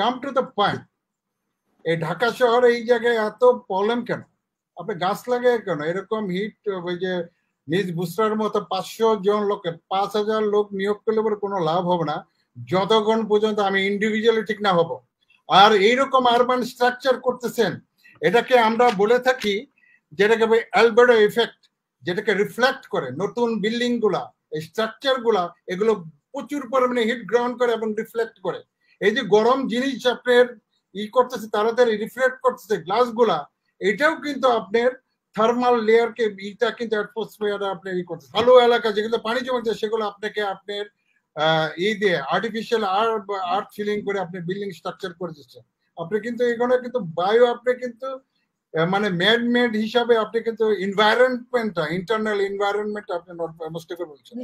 come to the point এই ঢাকা শহরে এই জায়গায় এত প্রবলেম কেন আপনি গাছ লাগিয়ে কেন এরকম হিট ওই যে নিজ বুস্টার মতো পাঁচশো জন লোককে পাঁচ হাজার লোক নিয়োগ করলে পরে কোনো লাভ হবে না যতক্ষণ পর্যন্ত আমি ইন্ডিভিজুয়ালি ঠিক না হব আর এইরকম আরবান স্ট্রাকচার করতেছেন এটাকে আমরা বলে থাকি যেটাকে অ্যালবেডো এফেক্ট যেটাকে রিফ্লেক্ট করে নতুন বিল্ডিং গুলা স্ট্রাকচার গুলা এগুলো প্রচুর পরিমাণে হিট গ্রহণ করে এবং রিফ্লেক্ট করে এই যে গরম জিনিস আপনার ই করতেছে তাড়াতাড়ি রিফ্লেক্ট করতেছে গুলা এটাও কিন্তু আপনার থার্মাল লেয়ারকে ইটা কিন্তু অ্যাটমসফিয়ার আপনার ই করতেছে ভালো এলাকা যেগুলো পানি জমেছে সেগুলো আপনাকে আপনার ই দিয়ে আর্টিফিশিয়াল আর আর্থ ফিলিং করে আপনি বিল্ডিং স্ট্রাকচার করে দিচ্ছেন আপনি কিন্তু এগুলো কিন্তু বায়ু আপনি কিন্তু মানে মেড মেড হিসাবে আপনি কিন্তু এনভায়রনমেন্টটা ইন্টারনাল এনভায়রনমেন্ট আপনি নষ্ট করে বলছেন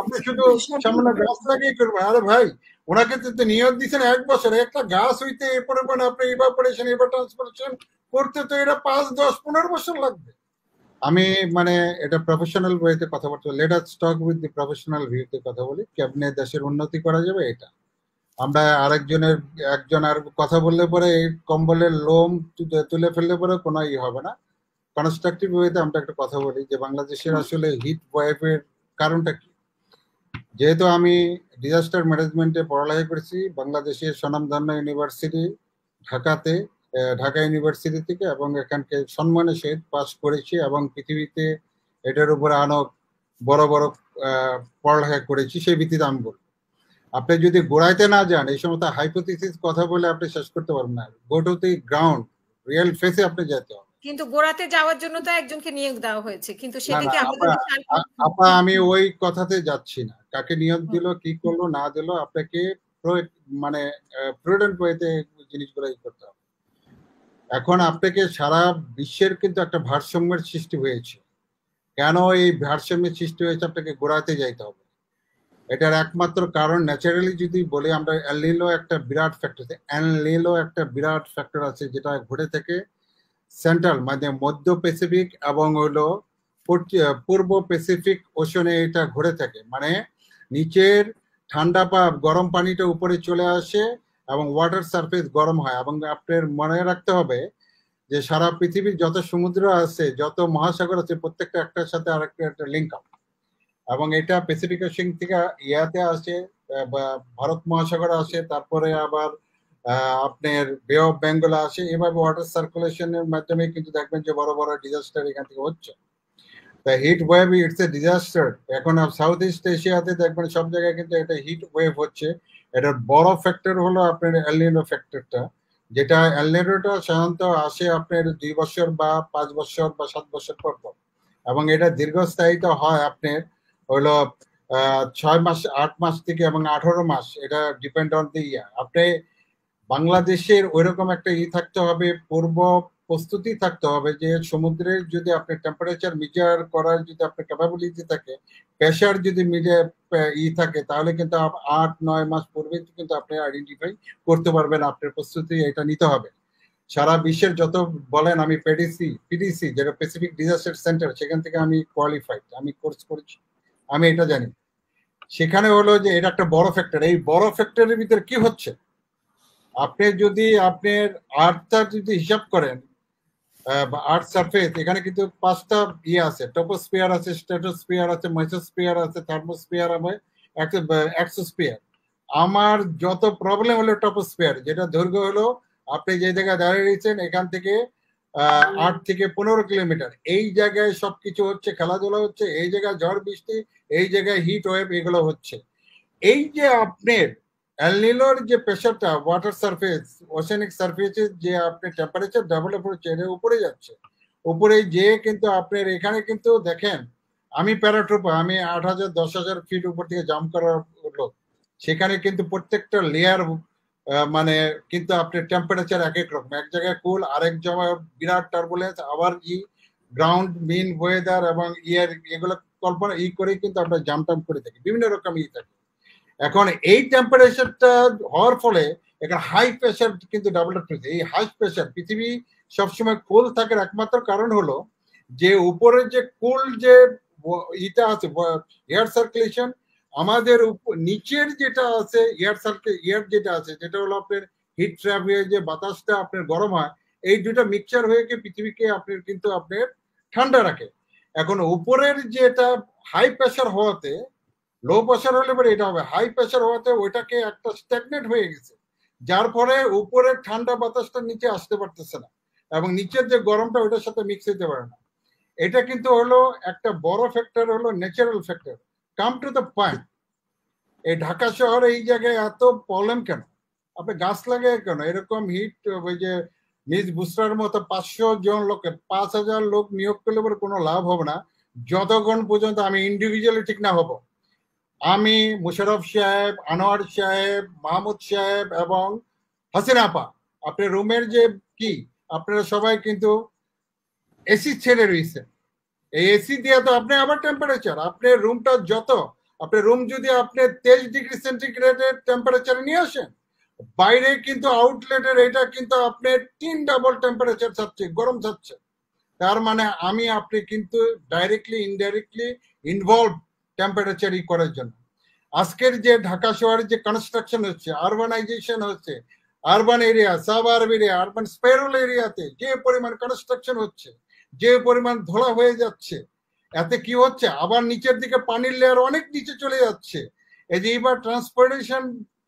আপনি শুধু সামনে গাছ লাগিয়ে করবেন আরে ভাই ওনাকে তো নিয়োগ দিচ্ছেন এক বছর একটা গাছ হইতে এরপরে মানে আপনি ইভাপোরেশন এবার ট্রান্সপোর্টেশন করতে তো এটা পাঁচ দশ পনেরো বছর লাগবে আমি মানে এটা প্রফেশনাল ওয়েতে কথা বলতে let's talk with the professional ভিউতে কথা বলি কেমনে দেশের উন্নতি করা যাবে এটা আমরা আরেকজনের একজন আর কথা বললে পরে এই কম্বলের লোম তুলে ফেললে পরে কোনো ই হবে না কনস্ট্রাকটিভ ওয়েতে আমরা একটা কথা বলি যে বাংলাদেশের আসলে হিট ওয়াইফের কারণটা কি যেহেতু আমি ডিজাস্টার ম্যানেজমেন্টে পড়ালেখা করেছি বাংলাদেশের সনামধন্য ইউনিভার্সিটি ঢাকাতে ঢাকা ইউনিভার্সিটি থেকে এবং এখানকে সম্মানের সহিত পাস করেছি এবং পৃথিবীতে এটার উপরে আনক বড় বড় পড়ালেখা করেছি সেই ভিত্তিতে আমি বলি আপনি যদি গোড়াইতে না যান এই সমস্ত হাইপোথিসিস কথা বলে আপনি শেষ করতে পারবেন না go to the ground real ফেসে আপনি যেতে হবে কিন্তু গোড়াতে যাওয়ার জন্য তো একজনকে নিয়োগ দেওয়া হয়েছে কিন্তু সেদিকে আপা আমি ওই কথাতে যাচ্ছি না কাকে নিয়োগ দিল কি করলো না দিল আপনাকে মানে প্রুডেন্ট ওয়েতে জিনিসগুলো করতে হবে এখন আপনাকে সারা বিশ্বের কিন্তু একটা ভারসাম্যের সৃষ্টি হয়েছে কেন এই ভারসাম্যের সৃষ্টি হয়েছে আপনাকে গোড়াতে যাইতে হবে এটার একমাত্র কারণ ন্যাচারালি যদি বলি আমরা অ্যালিলো একটা বিরাট ফ্যাক্টর আছে অ্যানলিলো একটা বিরাট ফ্যাক্টর আছে যেটা ঘুরে থেকে সেন্ট্রাল মানে মধ্য প্যাসিফিক এবং হলো পূর্ব প্যাসিফিক ওশনে এটা ঘুরে থাকে মানে নিচের ঠান্ডা পা গরম পানিটা উপরে চলে আসে এবং ওয়াটার সারফেস গরম হয় এবং আপনার মনে রাখতে হবে যে সারা পৃথিবীর যত সমুদ্র আছে যত মহাসাগর আছে প্রত্যেকটা একটার সাথে আরেকটা একটা লিঙ্ক আপ এবং এটা প্যাসিফিক ওশিং থেকে ইয়াতে আসে ভারত মহাসাগর আসে তারপরে আবার আপনার বে অফ বেঙ্গল আসে এভাবে ওয়াটার সার্কুলেশনের মাধ্যমে কিন্তু দেখবেন যে বড় বড় ডিজাস্টার এখান থেকে হচ্ছে তা heat wave it's a disaster এখন সাউথ ইস্ট এশিয়াতে দেখবেন সব জায়গায় কিন্তু একটা হিট ওয়েভ হচ্ছে এটার বড় ফ্যাক্টর হলো আপনার অ্যালিনো ফ্যাক্টরটা যেটা অ্যালিনোটা সাধারণত আসে আপনার দুই বছর বা পাঁচ বছর বা সাত বছর পর পর এবং এটা দীর্ঘস্থায়িত হয় আপনার হলো ছয় মাস আট মাস থেকে এবং আঠারো মাস এটা ডিপেন্ড অন দি ইয়ার আপনি বাংলাদেশের ওইরকম একটা ই থাকতে হবে পূর্ব প্রস্তুতি থাকতে হবে যে সমুদ্রের যদি আপনি টেম্পারেচার মিজার করার যদি আপনার ক্যাপাবিলিটি থাকে প্রেশার যদি মিলে ই থাকে তাহলে কিন্তু আট নয় মাস পূর্বে কিন্তু আপনি আইডেন্টিফাই করতে পারবেন আপনার প্রস্তুতি এটা নিতে হবে সারা বিশ্বের যত বলেন আমি পেডিসি পিডিসি যেটা প্যাসিফিক ডিজাস্টার সেন্টার সেখান থেকে আমি কোয়ালিফাইড আমি কোর্স করেছি আমি এটা জানি সেখানে হলো যে এটা একটা বড় ফ্যাক্টর এই বড় ফ্যাক্টরের ভিতরে কি হচ্ছে আপনি যদি আপনার আর্থটা যদি হিসাব করেন আর্থ সার্ফেস এখানে কিন্তু পাঁচটা ইয়ে আছে টপোস্পিয়ার আছে স্ট্যাটোস্পিয়ার আছে মাইসোস্পিয়ার আছে থার্মোস্পিয়ার আমার অ্যাক্সোস্পিয়ার আমার যত প্রবলেম হলো টপোস্পিয়ার যেটা দৈর্ঘ্য হলো আপনি যে জায়গায় দাঁড়িয়ে রয়েছেন এখান থেকে আট থেকে পনেরো কিলোমিটার এই জায়গায় সবকিছু হচ্ছে খেলাধুলা হচ্ছে এই জায়গায় ঝড় বৃষ্টি এই জায়গায় হিট ওয়েভ এগুলো হচ্ছে এই যে আপনার অ্যালনিলোর যে প্রেশারটা ওয়াটার সারফেস ওশেনিক সারফেসের যে আপনার টেম্পারেচার ডাবল হচ্ছে চেয়ে উপরে যাচ্ছে উপরে যে কিন্তু আপনার এখানে কিন্তু দেখেন আমি প্যারাট্রুপ আমি আট হাজার দশ হাজার ফিট উপর থেকে জাম্প করার লোক সেখানে কিন্তু প্রত্যেকটা লেয়ার মানে কিন্তু আপনি টেম্পারেচার এক এক রকম এক জায়গায় কুল আরেক জায়গায় বিরাট টার্বুলেন্স আবার ই গ্রাউন্ড মিন ওয়েদার এবং ইয়ার এগুলো কল্পনা ই করেই কিন্তু আমরা জামটাম করে থাকি বিভিন্ন রকম ই থাকে এখন এই টেম্পারেচারটা হওয়ার ফলে এখানে হাই প্রেশার কিন্তু ডাবল হয়েছে এই হাই প্রেশার পৃথিবী সবসময় কুল থাকার একমাত্র কারণ হলো যে উপরে যে কুল যে ইটা আছে এয়ার সার্কুলেশন আমাদের নিচের যেটা আছে এয়ার সার্কে এয়ার যেটা আছে যেটা হলো আপনার হিট ট্র্যাপ হয়ে যে বাতাসটা আপনার গরম হয় এই দুটা মিক্সচার হয়ে গিয়ে পৃথিবীকে আপনার কিন্তু আপনার ঠান্ডা রাখে এখন উপরের যেটা হাই প্রেশার হওয়াতে লো প্রেশার হলে পরে এটা হবে হাই প্রেশার হওয়াতে ওইটাকে একটা স্ট্যাগনেট হয়ে গেছে যার ফলে উপরের ঠান্ডা বাতাসটা নিচে আসতে পারতেছে না এবং নিচের যে গরমটা ওটার সাথে মিক্স হতে পারে না এটা কিন্তু হলো একটা বড় ফ্যাক্টর হলো natural factor come to the point এই ঢাকা শহরে এই জায়গায় এত প্রবলেম কেন আপনি গাছ লাগিয়ে কেন এরকম হিট ওই যে নিজ বুস্টার মতো পাঁচশো জন লোকের পাঁচ হাজার লোক নিয়োগ করলে পরে কোনো লাভ হবে না যতক্ষণ পর্যন্ত আমি ইন্ডিভিজুয়ালি ঠিক না হব আমি মুশারফ সাহেব আনোয়ার সাহেব মাহমুদ সাহেব এবং হাসিনা আপা আপনার রুমের যে কি আপনারা সবাই কিন্তু এসি ছেড়ে রয়েছে এসি দিয়ে তো আপনি আমার টেম্পারেচার আপনার রুমটা যত আপনার রুম যদি আপনি তেইশ ডিগ্রি সেন্টিগ্রেডের টেম্পারেচারে নিয়ে আসেন বাইরে কিন্তু আউটলেটের এটা কিন্তু আপনি তিন ডাবল টেম্পারেচার থাকছে গরম থাকছে তার মানে আমি আপনি কিন্তু ডাইরেক্টলি ইনডাইরেক্টলি ইনভলভ টেম্পারেচার ই করার জন্য আজকের যে ঢাকা শহরে যে কনস্ট্রাকশন হচ্ছে আরবানাইজেশন হচ্ছে urban area suburban area urban sprawl এরিয়াতে যে পরিমাণ কনস্ট্রাকশন হচ্ছে যে পরিমাণ ধরা হয়ে যাচ্ছে এতে কি হচ্ছে আবার নিচের দিকে পানির লেয়ার অনেক নিচে চলে যাচ্ছে এই যে এবার ট্রান্সপোর্টেশন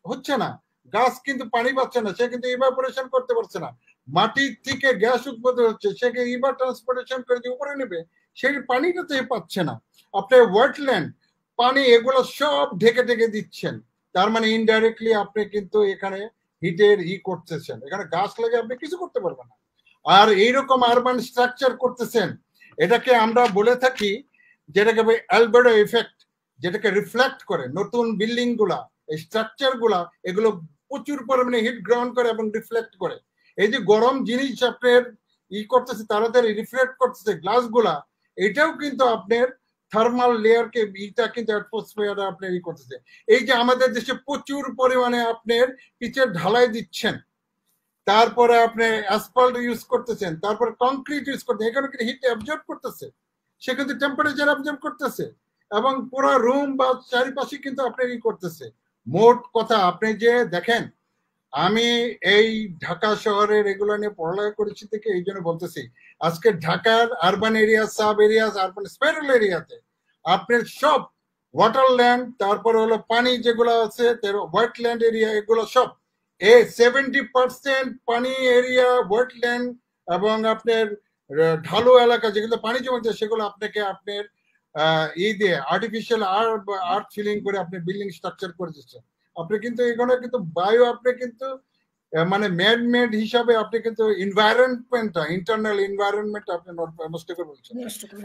হচ্ছে না গাছ কিন্তু পানি পাচ্ছে না সে কিন্তু ইভাপোরেশন করতে পারছে না মাটির থেকে গ্যাস উৎপাদন হচ্ছে সে কি ইভার ট্রান্সপোর্টেশন করে যে উপরে নেবে সেই পানিটা তো পাচ্ছে না আপনি ওয়েটল্যান্ড পানি এগুলো সব ঢেকে ঢেকে দিচ্ছেন তার মানে ইনডাইরেক্টলি আপনি কিন্তু এখানে হিটের ই করতেছেন এখানে গাছ লাগে আপনি কিছু করতে পারবেন না আর এইরকম আরবান স্ট্রাকচার করতেছেন এটাকে আমরা বলে থাকি যেটাকে অ্যালবার্ডো এফেক্ট যেটাকে রিফ্লেক্ট করে নতুন বিল্ডিং গুলা স্ট্রাকচার গুলা এগুলো প্রচুর পরিমাণে হিট গ্রহণ করে এবং রিফ্লেক্ট করে এই যে গরম জিনিস আপনার ই করতেছে তাড়াতাড়ি রিফ্লেক্ট করতেছে গ্লাস গুলা এটাও কিন্তু আপনার থার্মাল লেয়ারকে ইটা কিন্তু অ্যাটমসফিয়ার আপনার ই করতেছে এই যে আমাদের দেশে প্রচুর পরিমাণে আপনার পিচের ঢালাই দিচ্ছেন তারপরে আপনি অ্যাসফল্ট ইউজ করতেছেন তারপরে কংক্রিট ইউজ করতে এখানে কিন্তু হিট অ্যাবজর্ব করতেছে সে কিন্তু টেম্পারেচার অ্যাবজর্ব করতেছে এবং পুরো রুম বা চারিপাশে কিন্তু আপনি করতেছে মোট কথা আপনি যে দেখেন আমি এই ঢাকা শহরের রেগুলার নিয়ে পড়ালেখা করেছি থেকে এই জন্য বলতেছি আজকে ঢাকার urban area sub area urban sprawl এরিয়াতে আপনার সব ওয়াটার ল্যান্ড তারপরে হলো পানি যেগুলো আছে হোয়াইট ল্যান্ড এরিয়া এগুলো সব এ সেভেন্টি পার্সেন্ট পানি এরিয়া ওয়েটল্যান্ড এবং আপনার ঢালু এলাকা যেগুলো পানি জমেছে সেগুলো আপনাকে আপনার ই দিয়ে আর্টিফিশিয়াল আর্থ ফিলিং করে আপনি বিল্ডিং স্ট্রাকচার করে দিচ্ছেন আপনি কিন্তু এখানে কিন্তু বায়ু আপনি কিন্তু মানে ম্যাড মেড হিসাবে আপনি কিন্তু এনভায়রনমেন্টটা ইন্টারনাল এনভায়রনমেন্ট আপনি নষ্ট করে বলছেন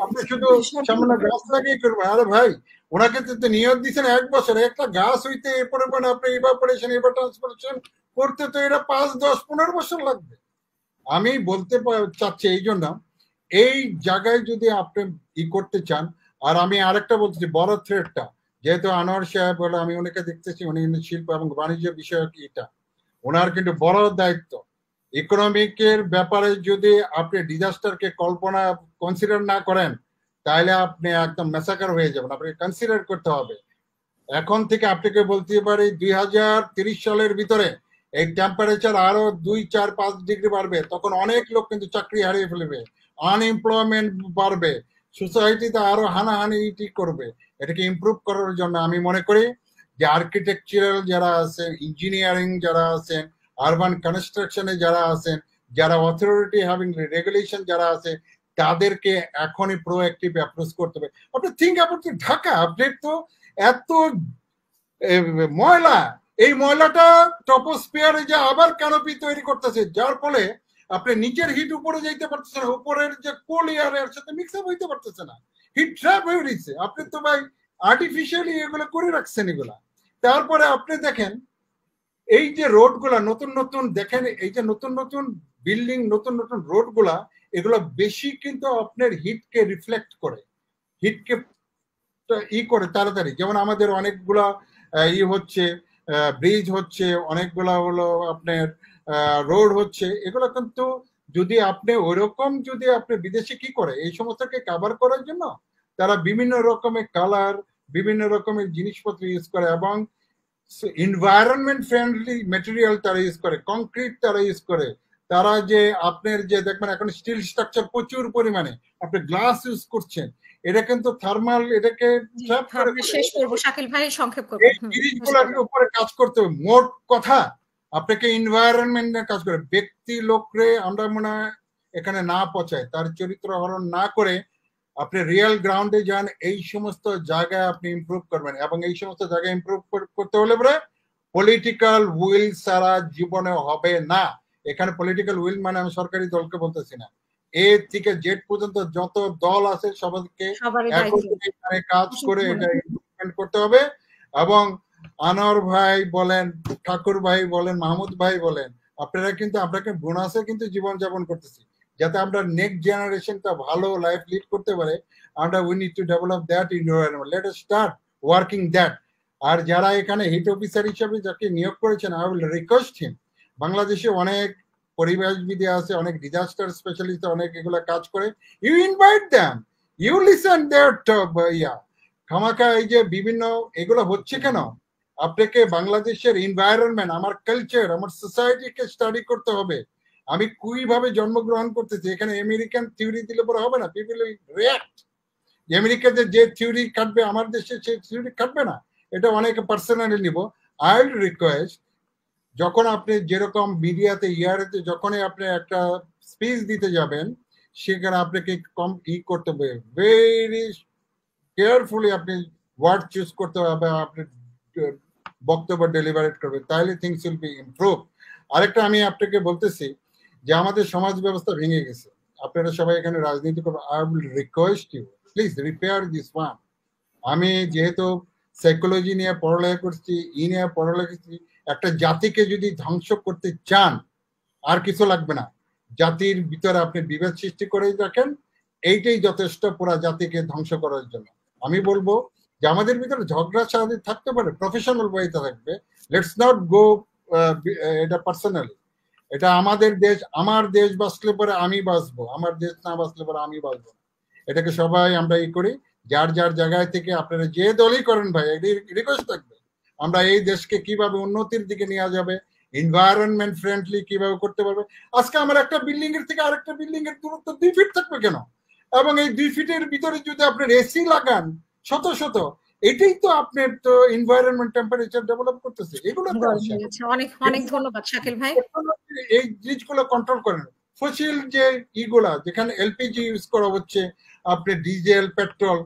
আপনি শুধু সামান্য গাছ লাগিয়ে করবেন আরে ভাই ওনাকে তো নিয়োগ দিচ্ছেন এক বছর একটা গাছ হইতে এরপরে মানে আপনি এবার ইভাপোরেশন ইভার ট্রান্সপোরেশন করতে তো এটা পাঁচ দশ পনেরো বছর লাগবে আমি বলতে চাচ্ছি এই জন্য এই জায়গায় যদি আপনি ই করতে চান আর আমি আরেকটা বলতেছি বড় থ্রেডটা যেহেতু আনোয়ার সাহেব বলে আমি ওনাকে দেখতেছি উনি কিন্তু শিল্প এবং বাণিজ্য বিষয়ক এটা ওনার কিন্তু বড় দায়িত্ব ইকোনমিকের ব্যাপারে যদি আপনি ডিজাস্টারকে কল্পনা কনসিডার না করেন তাহলে আপনি একদম মেসাকার হয়ে যাবেন আপনাকে কনসিডার করতে হবে এখন থেকে আপনাকে বলতে পারি দুই সালের ভিতরে এই টেম্পারেচার আরো দুই চার পাঁচ ডিগ্রি বাড়বে তখন অনেক লোক কিন্তু চাকরি হারিয়ে ফেলবে আনএমপ্লয়মেন্ট বাড়বে সোসাইটিতে আরো হানাহানি ইটি করবে এটাকে ইম্প্রুভ করার জন্য আমি মনে করি যে আর্কিটেকচারাল যারা আছেন ইঞ্জিনিয়ারিং যারা আছেন আরবান কনস্ট্রাকশনে যারা আছেন যারা অথরিটি হ্যাভিং রেগুলেশন যারা আছে তাদেরকে এখনই প্রোঅ্যাক্টিভ অ্যাপ্রোচ করতে হবে আপনি থিঙ্ক অ্যাবাউট ঢাকা আপনি তো এত ময়লা এই ময়লাটা টপোস্পিয়ারে যে আবার ক্যানোপি তৈরি করতেছে যার ফলে আপনি নিচের হিট উপরে যাইতে পারতেছে না উপরের যে কোল এয়ারের সাথে মিক্স আপ হইতে পারতেছে না হিট ট্র্যাপ হয়ে রয়েছে আপনি তো ভাই আর্টিফিশিয়ালি এগুলো করে রাখছেন এগুলা তারপরে আপনি দেখেন এই যে রোড গুলা নতুন নতুন দেখেন এই যে নতুন নতুন বিল্ডিং নতুন নতুন রোড গুলা এগুলো বেশি কিন্তু আপনার হিটকে রিফ্লেক্ট করে হিটকে ই করে তাড়াতাড়ি যেমন আমাদের অনেকগুলা ই হচ্ছে ব্রিজ হচ্ছে অনেকগুলা হলো আপনার রোড হচ্ছে এগুলো কিন্তু যদি আপনি ওইরকম যদি আপনি বিদেশে কি করে এই সমস্যাকে কাভার করার জন্য তারা বিভিন্ন রকমের কালার বিভিন্ন রকমের জিনিসপত্র ইউজ করে এবং এনভায়রনমেন্ট ফ্রেন্ডলি মেটেরিয়াল তারা ইউজ করে কংক্রিট তারা ইউজ করে তারা যে আপনার যে দেখবেন এখন স্টিল স্ট্রাকচার প্রচুর পরিমাণে আপনি গ্লাস ইউজ করছেন এটা কিন্তু থার্মাল এটাকে শেষ শাকিল ভাই সংক্ষেপ উপরে কাজ করতে হবে মোট কথা আপনাকে কাজ করে ব্যক্তি লোকরে আমরা মনে হয় এখানে না পচায় তার চরিত্র হরণ না করে আপনি রিয়েল গ্রাউন্ডে যান এই সমস্ত জায়গায় আপনি ইমপ্রুভ করবেন এবং এই সমস্ত জায়গায় ইমপ্রুভ করতে হলে পরে পলিটিক্যাল উইল সারা জীবনে হবে না এখানে পলিটিক্যাল উইল মানে আমি সরকারি দলকে বলতেছি না এ থেকে জেড পর্যন্ত যত দল আছে সবাইকে কাজ করে এটা ইমপ্লিমেন্ট করতে হবে এবং আনোয়ার ভাই বলেন ঠাকুর ভাই বলেন মাহমুদ ভাই বলেন আপনারা কিন্তু আপনাকে বোনাসে কিন্তু জীবন যাপন করতেছি যাতে আমরা নেক্সট জেনারেশনটা ভালো লাইফ লিড করতে পারে আমরা we need to develop that environment let start working that আর যারা এখানে হেড অফিসার হিসেবে যাকে নিয়োগ করেছেন আই উইল রিকোয়েস্ট হিম বাংলাদেশে অনেক পরিবেশবিদে আছে অনেক ডিজাস্টার স্পেশালিস্ট অনেক এগুলো কাজ করে you invite them you listen there yeah খামাখা এই যে বিভিন্ন এগুলো হচ্ছে কেন আপনাকে বাংলাদেশের এনভায়রনমেন্ট আমার কালচার আমার সোসাইটিকে স্টাডি করতে হবে আমি কুইভাবে জন্মগ্রহণ করতেছি এখানে আমেরিকান থিওরি দিলে পরে হবে না পিপিল রিয়াক্ট আমেরিকাতে যে থিওরি কাটবে আমার দেশে সেই থিওরি কাটবে না এটা অনেক পার্সোনালি নিব আই উইল রিকোয়েস্ট যখন আপনি যেরকম মিডিয়াতে ইয়ারেতে যখনই আপনি একটা স্পিচ দিতে যাবেন সেখানে আপনাকে কম ই করতে হবে ভেরি কেয়ারফুলি আপনি ওয়ার্ড চুজ করতে হবে আপনি বক্তব্য ডেলিভারেট করবে তাহলে থিংস উইল বি ইমপ্রুভ আরেকটা আমি আপনাকে বলতেছি যে আমাদের সমাজ ব্যবস্থা ভেঙে গেছে আপনারা সবাই এখানে রাজনীতি করবেন I will request you please repair this one আমি যেহেতু সাইকোলজি নিয়ে পড়ালেখা করছি ই নিয়ে পড়ালেখা করছি একটা জাতিকে যদি ধ্বংস করতে চান আর কিছু লাগবে না জাতির ভিতরে আপনি বিভেদ সৃষ্টি করে রাখেন এইটাই যথেষ্ট পুরা জাতিকে ধ্বংস করার জন্য আমি বলবো যে আমাদের ভিতরে ঝগড়া সাহায্য থাকতে পারে প্রফেশনাল বইতে থাকবে লেটস নট গো এটা পার্সোনালি এটা আমাদের দেশ আমার দেশ বাঁচলে পরে আমি বাঁচবো আমার দেশ না বাঁচলে পরে আমি বাঁচবো এটাকে সবাই আমরা ই করি যার যার জায়গায় থেকে আপনারা যে দলই করেন ভাই রিকোয়েস্ট থাকবে আমরা এই দেশকে কিভাবে উন্নতির দিকে নিয়ে যাবে এনভায়রনমেন্ট ফ্রেন্ডলি কিভাবে করতে পারবে আজকে আমার একটা বিল্ডিং এর থেকে আরেকটা বিল্ডিং এর দূরত্ব দুই ফিট থাকবে কেন এবং এই দুই ফিটের ভিতরে যদি আপনি এসি লাগান শত শত এটাই তো আপনার তো এনভায়রনমেন্ট টেম্পারেচার ডেভেলপ করতেছে এগুলো অনেক অনেক ধন্যবাদ শাকিল ভাই এই জিনিসগুলো কন্ট্রোল করেন ফসিল যে ইগুলা যেখানে এলপিজি ইউজ করা হচ্ছে আপনি ডিজেল পেট্রোল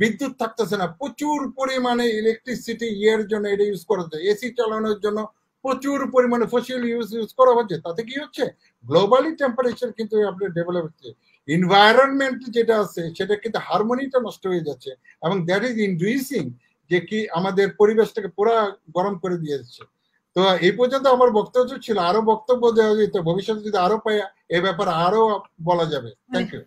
বিদ্যুৎ থাকতেছে না প্রচুর পরিমাণে ইলেকট্রিসিটি ইয়ের জন্য এটা ইউজ করা হচ্ছে এসি চালানোর জন্য প্রচুর পরিমাণে ফসিল ইউজ ইউজ করা হচ্ছে তাতে কি হচ্ছে গ্লোবালি টেম্পারেচার কিন্তু আপনি ডেভেলপ হচ্ছে এনভায়রনমেন্ট যেটা আছে সেটা কিন্তু হারমোনিটা নষ্ট হয়ে যাচ্ছে এবং দ্যাট ইজ ইন্ডুইসিং যে কি আমাদের পরিবেশটাকে পুরা গরম করে দিয়ে যাচ্ছে তো এই পর্যন্ত আমার বক্তব্য ছিল আরো বক্তব্য দেওয়া যেত ভবিষ্যতে যদি আরো পাই এ ব্যাপারে আরো বলা যাবে থ্যাংক ইউ